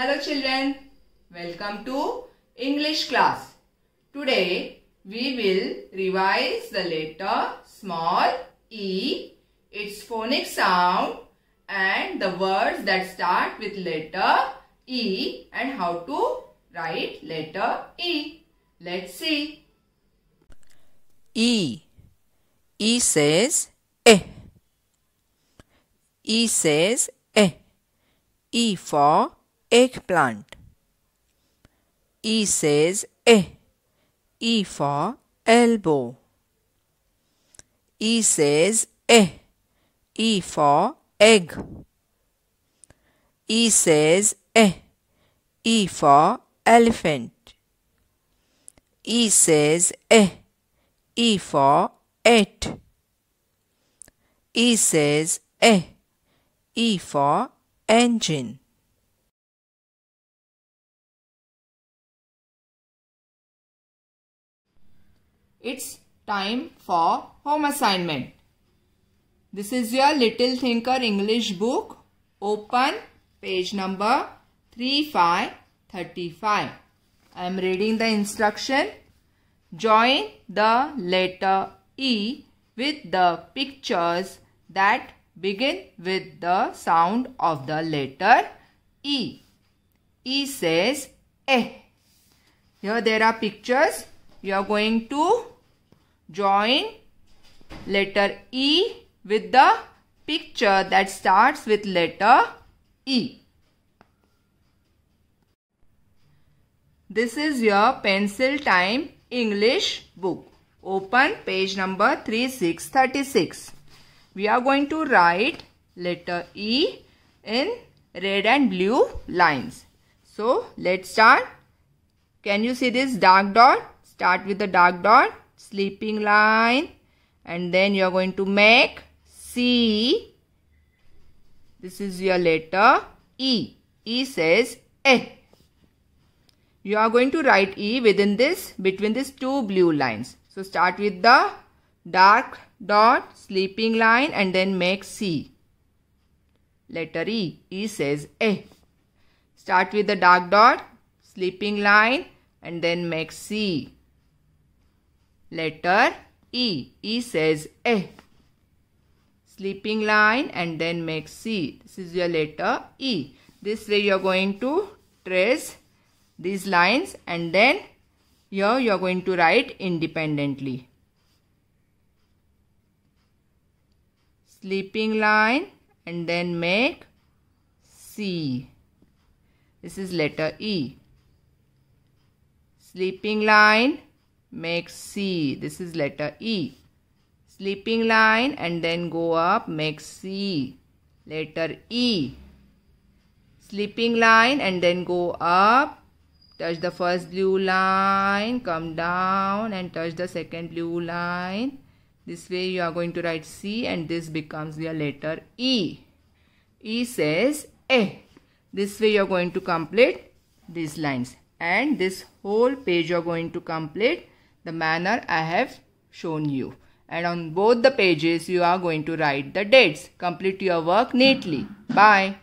Hello children, welcome to English class. Today we will revise the letter small e, its phonic sound and the words that start with letter e and how to write letter e. Let's see. E. E says e. Eh. E says e. Eh. E for eggplant. E says eh. E for elbow. E says eh. E for egg. E says eh. E for elephant. E says eh. E for eight. E says eh. E for engine. It's time for home assignment. This is your Little Thinker English book. Open page number 3535. I am reading the instruction. Join the letter E with the pictures that begin with the sound of the letter E. E says eh. Here there are pictures you are going to join letter E with the picture that starts with letter E. This is your pencil time English book. Open page number 3636. We are going to write letter E in red and blue lines. So let's start. Can you see this dark dot? Start with the dark dot, sleeping line and then you are going to make C. This is your letter E. E says A. You are going to write E within this, between these two blue lines. So start with the dark dot, sleeping line and then make C. Letter E. E says A. Start with the dark dot, sleeping line and then make C letter E. E says F. Eh. Sleeping line and then make C. This is your letter E. This way you are going to trace these lines and then here you are going to write independently. Sleeping line and then make C. This is letter E. Sleeping line make C. This is letter E. Sleeping line and then go up, make C. Letter E. Sleeping line and then go up, touch the first blue line, come down and touch the second blue line. This way you are going to write C and this becomes your letter E. E says A. This way you are going to complete these lines and this whole page you are going to complete the manner I have shown you. And on both the pages you are going to write the dates. Complete your work neatly. Bye.